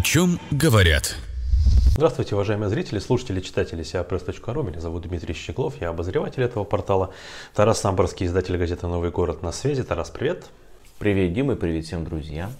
О чем говорят? Здравствуйте, уважаемые зрители, слушатели, читатели siapress.ru. Меня зовут Дмитрий Щеглов, я обозреватель этого портала. Тарас Самборский, издатель газеты «Новый город» на связи. Тарас, привет. Привет, Дима, привет всем, друзья.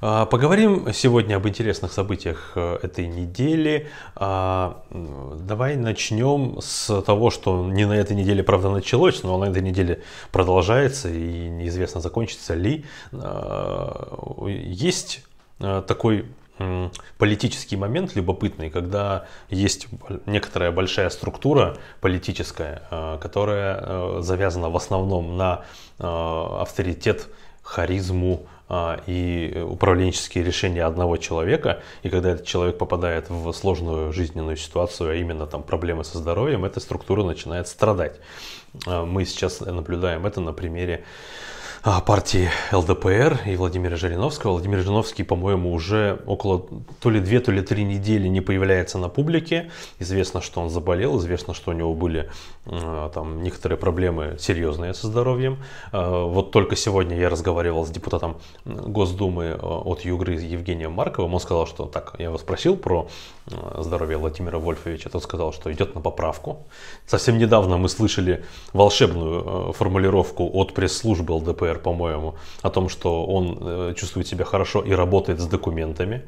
А, поговорим сегодня об интересных событиях э, этой недели. А, давай начнем с того, что не на этой неделе, правда, началось, но на этой неделе продолжается и неизвестно, закончится ли. А, есть Э, такой политический момент любопытный, когда есть некоторая большая структура политическая, э, которая э, завязана в основном на авторитет, харизму и управленческие решения одного человека. И когда этот человек попадает в сложную жизненную ситуацию, а именно там проблемы со здоровьем, эта структура начинает страдать. Мы сейчас наблюдаем это на примере а, партии ЛДПР и Владимира Жириновского. Владимир Жириновский, по-моему, уже около то ли две, то ли три недели не появляется на публике. Известно, что он заболел, известно, что у него были а, там некоторые проблемы серьезные со здоровьем. А, вот только сегодня я разговаривал с депутатом Госдумы от Югры Евгением Марковым. Он сказал, что так, я его спросил про здоровье Владимира Вольфовича. Тот сказал, что идет на поправку. Совсем недавно мы слышали волшебную формулировку от пресс-службы ЛДПР Майер, по-моему, о том, что он э, чувствует себя хорошо и работает с документами.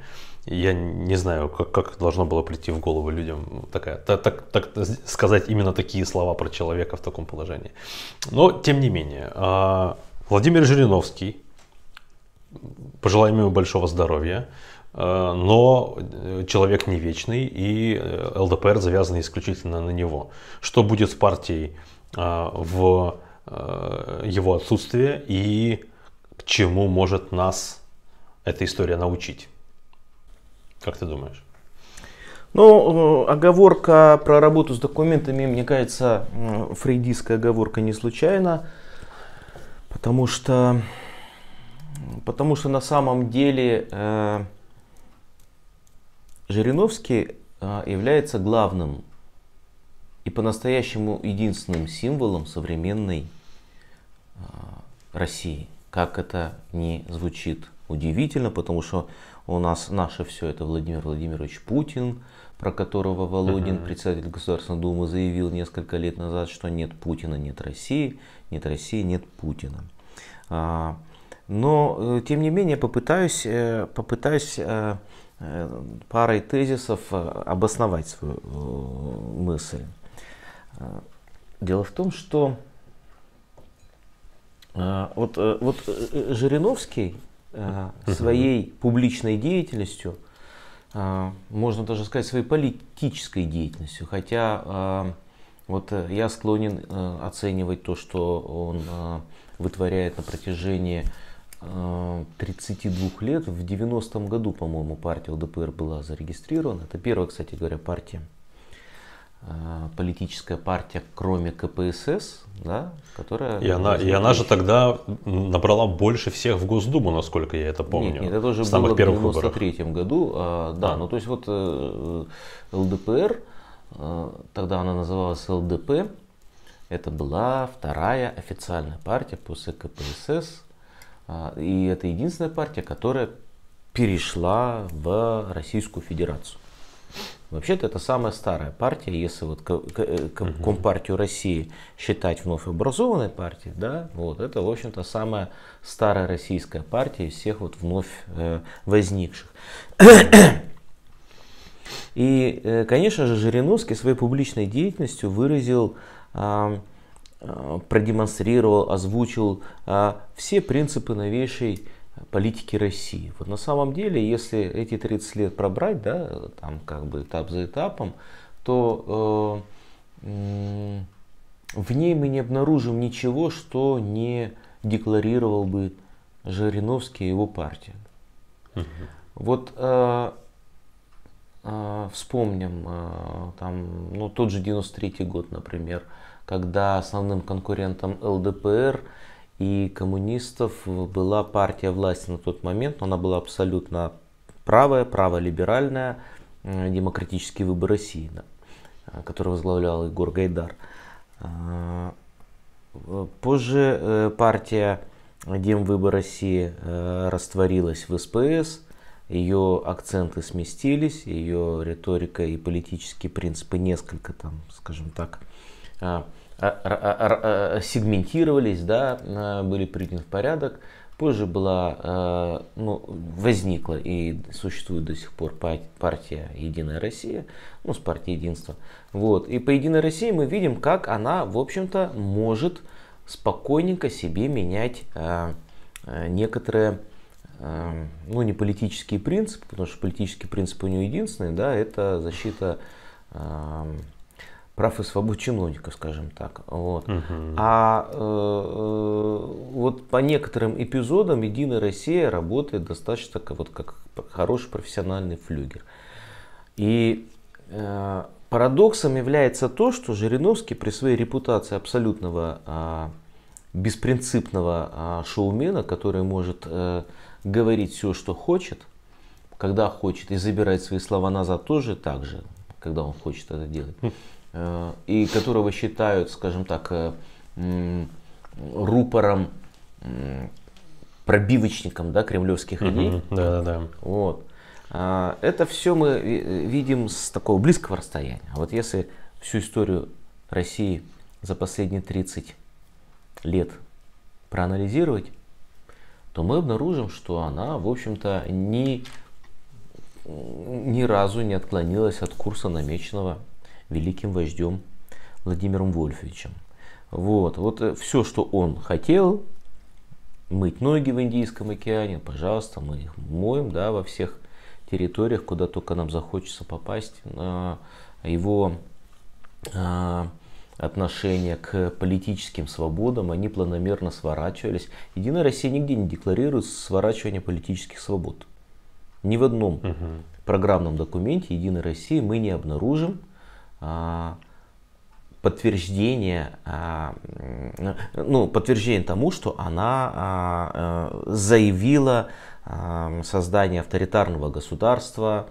Я не знаю, как, как должно было прийти в голову людям такая, так, так, так, сказать именно такие слова про человека в таком положении. Но, тем не менее, а, Владимир Жириновский, пожелаем ему большого здоровья, а, но э, человек не вечный, и э, ЛДПР завязаны исключительно на него. Что будет с партией а, в Э, его отсутствие и к чему может нас эта история научить. Как ты думаешь? Ну, э, оговорка про работу с документами, мне кажется, фрейдистская оговорка не случайна, потому что, потому что на самом деле э, Жириновский является главным и по-настоящему единственным символом современной Э, России. Как это не звучит удивительно, потому что у нас наше все это Владимир Владимирович Путин, про которого Володин, угу. председатель Государственной Думы, заявил несколько лет назад, что нет Путина, нет России, нет России, нет Путина. А, но, э, тем не менее, попытаюсь, э, попытаюсь парой тезисов обосновать свою мысль. Дело в том, что а, вот, э, вот э, э, Жириновский своей публичной деятельностью, можно даже сказать, своей политической деятельностью, хотя вот я склонен оценивать то, что он вытворяет на протяжении 32 лет. В 90-м году, по-моему, партия ЛДПР была зарегистрирована. Это первая, кстати говоря, партия Э, политическая партия, кроме КПСС, да, которая... И она, и она же тогда набрала больше всех в Госдуму, насколько я это помню. Нет, нет это тоже было первых в 1993 году. А, да, а. ну то есть вот э, ЛДПР, э, тогда она называлась ЛДП, это была вторая официальная партия после КПСС. А, и это единственная партия, которая перешла в Российскую Федерацию. Вообще-то это самая старая партия, если вот э, Компартию России считать вновь образованной партией, да, вот это, в общем-то, самая старая российская партия из всех вот вновь э, возникших. И, э, конечно же, Жириновский своей публичной деятельностью выразил а, а, продемонстрировал, озвучил а, все принципы новейшей политики России. Вот на самом деле, если эти 30 лет пробрать, да, там как бы этап за этапом, то э, в ней мы не обнаружим ничего, что не декларировал бы Жириновский и его партия. Угу. Вот э, э, вспомним, э, там, ну, тот же 93 год, например, когда основным конкурентом ЛДПР и коммунистов была партия власти на тот момент, но она была абсолютно правая, праволиберальная, демократический выбор России, да, который возглавлял Егор Гайдар. А, э, позже э, партия дем-выбор России э, растворилась в СПС, ее акценты сместились, ее риторика и политические принципы несколько там, скажем так, а, Э, э, э, сегментировались, да, были приняты в порядок. Позже была, ну, возникла и существует до сих пор партия «Единая Россия», ну, с партией «Единство». Вот. И по «Единой России» мы видим, как она, в общем-то, может спокойненько себе менять некоторые, ну, не политические принципы, потому что политические принципы у нее единственные, да, это защита прав и свобод чиновника, скажем так. Вот. Угу. А э, э, вот по некоторым эпизодам Единая Россия работает достаточно как, вот, как хороший профессиональный флюгер. И э, парадоксом является то, что Жириновский при своей репутации абсолютного э, беспринципного э, шоумена, который может э, говорить все, что хочет, когда хочет, и забирать свои слова назад тоже так же, когда он хочет это делать. Хм. Э, и которого считают, скажем так, э, рупором, пробивочником да, кремлевских идей. да, да, да. Вот. А, это все мы э, видим с такого близкого расстояния. А вот если всю историю России за последние 30 лет проанализировать, то мы обнаружим, что она, в общем-то, ни, ни разу не отклонилась от курса намеченного великим вождем Владимиром Вольфовичем. Вот, вот э, все, что он хотел, мыть ноги в Индийском океане, пожалуйста, мы их моем, да, во всех территориях, куда только нам захочется попасть. А, его а, отношения к политическим свободам, они планомерно сворачивались. Единая Россия нигде не декларирует сворачивание политических свобод. Ни в одном угу. программном документе Единой России мы не обнаружим а, подтверждение, а, ну, подтверждение тому, что она а, э, заявила создание авторитарного государства,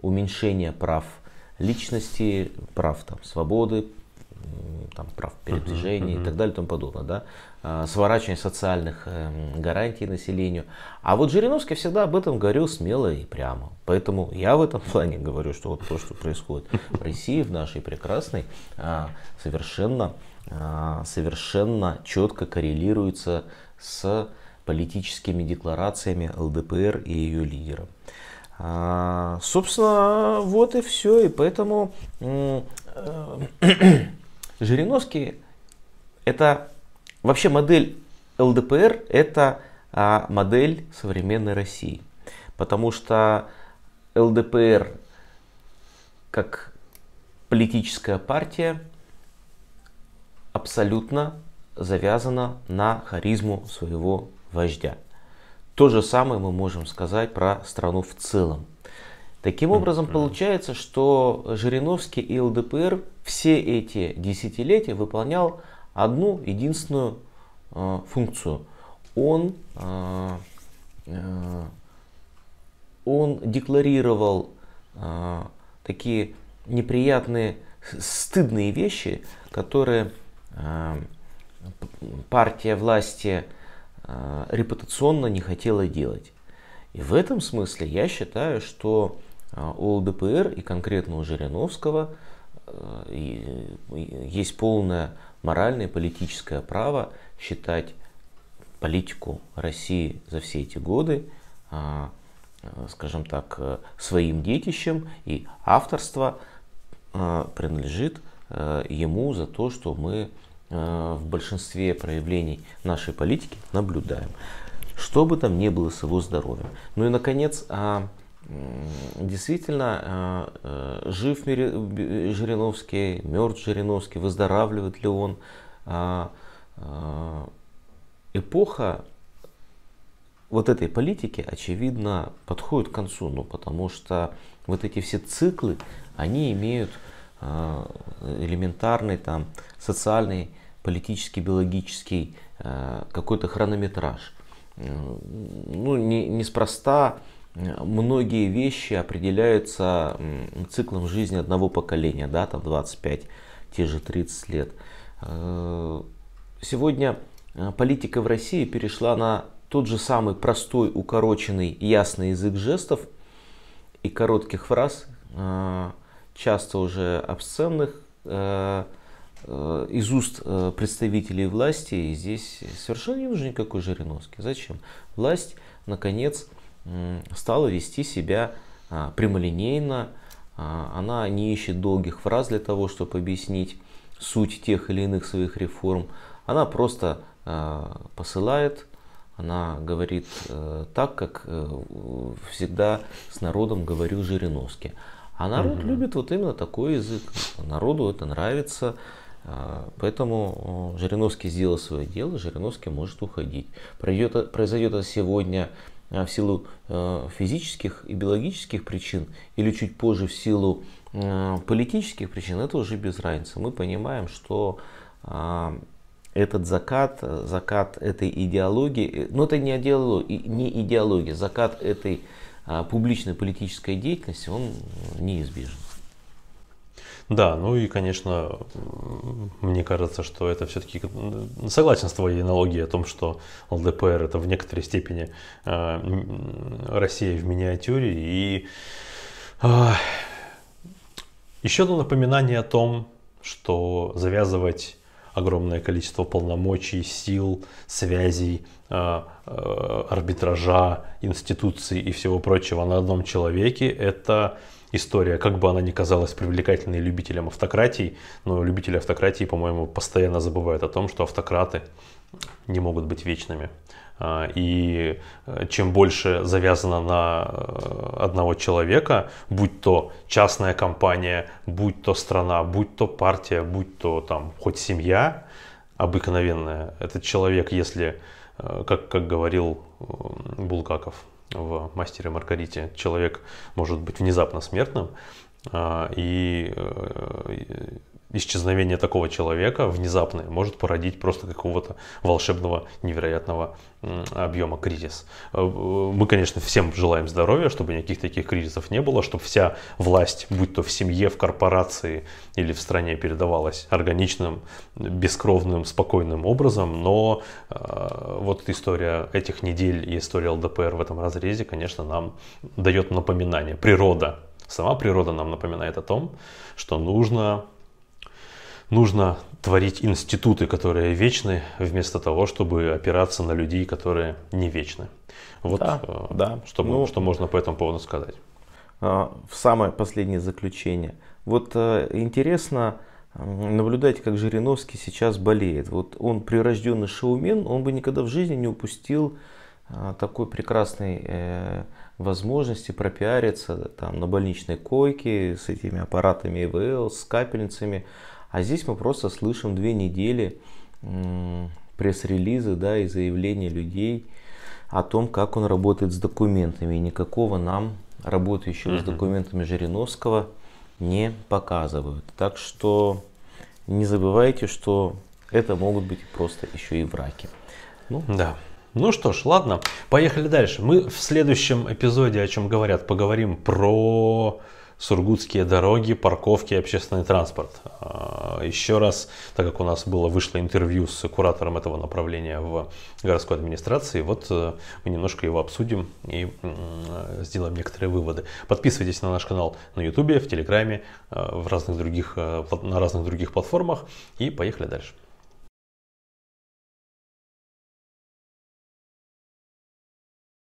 уменьшение прав личности, прав там, свободы, там, прав передвижения uh-huh, и так далее и тому подобное, да, а, сворачивание социальных эм, гарантий населению. А вот Жириновский всегда об этом говорил смело и прямо. Поэтому я в этом плане говорю, что вот то, что происходит в России, в нашей прекрасной, а, совершенно, а, совершенно четко коррелируется с политическими декларациями ЛДПР и ее лидера. Собственно, вот и все. И поэтому э, Жириновский это вообще модель ЛДПР это а, модель современной России. Потому что ЛДПР как политическая партия абсолютно завязана на харизму своего вождя. То же самое мы можем сказать про страну в целом. Таким образом, получается, что Жириновский и ЛДПР все эти десятилетия выполнял одну единственную э, функцию. Он, э, э, он декларировал э, такие неприятные, стыдные вещи, которые э, партия власти э, репутационно не хотела делать. И в этом смысле я считаю, что у а, ЛДПР и конкретно у Жириновского э, есть полное моральное и политическое право считать политику России за все эти годы, а, э, скажем так, э, своим детищем, и авторство принадлежит ему за то, что мы в большинстве проявлений нашей политики наблюдаем. Что бы там ни было с его здоровьем. Ну и, наконец, а, действительно, э, э, жив Жириновский, мертв Жириновский, выздоравливает ли он. А, а, эпоха вот этой политики, очевидно, подходит к концу, ну, потому что вот эти все циклы, они имеют а, элементарный там социальный, политический, биологический э, какой-то хронометраж. Ну, не, неспроста многие вещи определяются циклом жизни одного поколения, да, там 25, те же 30 лет. Э, сегодня э, политика в России перешла на тот же самый простой, укороченный, ясный язык жестов и коротких фраз, э, часто уже обсценных, из уст представителей власти. И здесь совершенно не нужен никакой Жириновский. Зачем? Власть, наконец, стала вести себя а, прямолинейно, а, она не ищет долгих фраз для того, чтобы объяснить суть тех или иных своих реформ. Она просто а, посылает, она говорит э, так, как э, всегда с народом говорил Жириновский. А народ угу. любит вот именно такой язык. Народу это нравится. Поэтому Жириновский сделал свое дело, Жириновский может уходить. Пройдет, произойдет это сегодня, Э, в силу э, физических и биологических причин или чуть позже в силу э, политических причин, это уже без разницы. Мы понимаем, что а, этот закат, закат этой идеологии, ну это не идеология, не идеология закат этой а, публичной политической деятельности, он неизбежен. Да, ну и, конечно, мне кажется, что это все-таки согласен с твоей аналогией о том, что ЛДПР это в некоторой степени а, Россия в миниатюре. И а, еще одно напоминание о том, что завязывать огромное количество полномочий, сил, связей, а, арбитража, институций и всего прочего на одном человеке, это история, как бы она ни казалась привлекательной любителям автократии, но любители автократии, по-моему, постоянно забывают о том, что автократы не могут быть вечными. А, и э, чем больше завязано на э, одного человека, будь то частная компания, будь то страна, будь то партия, будь то там хоть семья обыкновенная, этот человек, если, э, как, как говорил Булгаков, в «Мастере Маргарите» человек может быть внезапно смертным, а, и э, исчезновение такого человека внезапное может породить просто какого-то волшебного невероятного объема кризис. Э, э, мы, конечно, всем желаем здоровья, чтобы никаких таких кризисов не было, чтобы вся власть, будь то в семье, в корпорации или в стране, передавалась органичным, бескровным, спокойным образом, но э, вот история этих недель и история ЛДПР в этом разрезе, конечно, нам дает напоминание. Природа, сама природа нам напоминает о том, что нужно нужно творить институты, которые вечны, вместо того, чтобы опираться на людей, которые не вечны. Вот да, э, да. Что, ну, что можно по этому поводу сказать. Э, в самое последнее заключение. Вот э, интересно наблюдать, как Жириновский сейчас болеет. Вот он прирожденный шоумен, он бы никогда в жизни не упустил э, такой прекрасной возможности пропиариться там, на больничной койке с этими аппаратами ИВЛ, с капельницами. А здесь мы просто слышим две недели пресс-релизы да, и заявления людей о том, как он работает с документами. И никакого нам, работающего с документами Жириновского, не показывают. Так что не забывайте, что это могут быть просто еще и враки. Ну, да. Ну что ж, ладно, поехали дальше. Мы в следующем эпизоде, о чем говорят, поговорим про сургутские дороги, парковки, общественный транспорт. А, еще раз, так как у нас было вышло интервью с куратором этого направления в городской администрации, вот э, мы немножко его обсудим и э, сделаем некоторые выводы. Подписывайтесь на наш канал на YouTube, в Телеграме, э, в разных других, на разных других платформах и поехали дальше.